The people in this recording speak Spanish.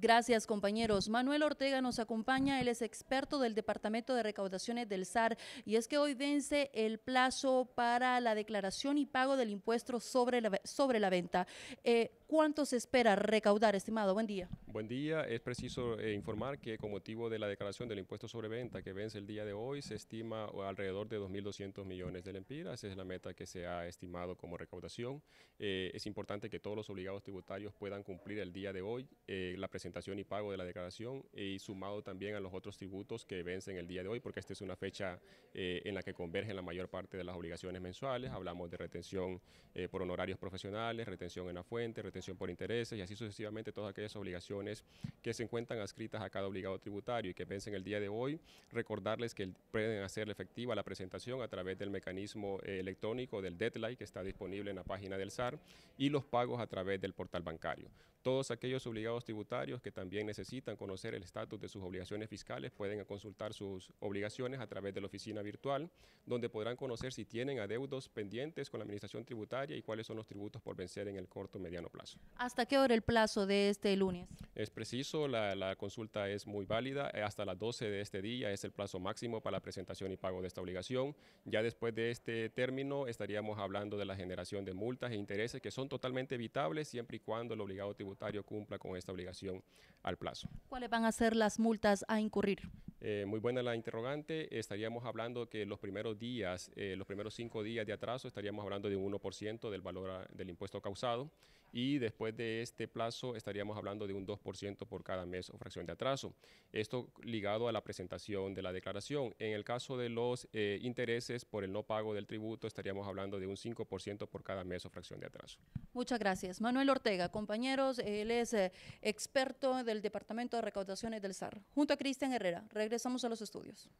Gracias, compañeros. Manuel Ortega nos acompaña, él es experto del Departamento de Recaudaciones del SAR y es que hoy vence el plazo para la declaración y pago del impuesto sobre la, sobre la venta. Eh, ¿Cuánto se espera recaudar, estimado? Buen día. Buen día. Es preciso eh, informar que con motivo de la declaración del impuesto sobre venta que vence el día de hoy, se estima alrededor de 2.200 millones de lempiras. Esa es la meta que se ha estimado como recaudación. Eh, es importante que todos los obligados tributarios puedan cumplir el día de hoy la presentación presentación y pago de la declaración eh, y sumado también a los otros tributos que vencen el día de hoy, porque esta es una fecha eh, en la que convergen la mayor parte de las obligaciones mensuales. Hablamos de retención eh, por honorarios profesionales, retención en la fuente, retención por intereses y así sucesivamente todas aquellas obligaciones que se encuentran adscritas a cada obligado tributario y que vencen el día de hoy. Recordarles que pueden hacer efectiva la presentación a través del mecanismo electrónico del deadline que está disponible en la página del SAR y los pagos a través del portal bancario. Todos aquellos obligados tributarios que también necesitan conocer el estatus de sus obligaciones fiscales pueden consultar sus obligaciones a través de la oficina virtual, donde podrán conocer si tienen adeudos pendientes con la administración tributaria y cuáles son los tributos por vencer en el corto o mediano plazo. ¿Hasta qué hora el plazo de este lunes? es preciso, la, consulta es muy válida, eh, hasta las 12 de este día es el plazo máximo para la presentación y pago de esta obligación. Ya después de este término estaríamos hablando de la generación de multas e intereses que son totalmente evitables siempre y cuando el obligado tributario cumpla con esta obligación al plazo. ¿Cuáles van a ser las multas a incurrir? Eh, muy buena la interrogante. Estaríamos hablando que los primeros días, eh, los primeros cinco días de atraso, estaríamos hablando de un 1% del valor del impuesto causado y después de este plazo estaríamos hablando de un 2% por cada mes o fracción de atraso. Esto ligado a la presentación de la declaración. En el caso de los eh, intereses por el no pago del tributo, estaríamos hablando de un 5% por cada mes o fracción de atraso. Muchas gracias. Manuel Ortega, compañeros, él es eh, experto del Departamento de Recaudaciones del SAR. Junto a Cristian Herrera, regresamos a los estudios.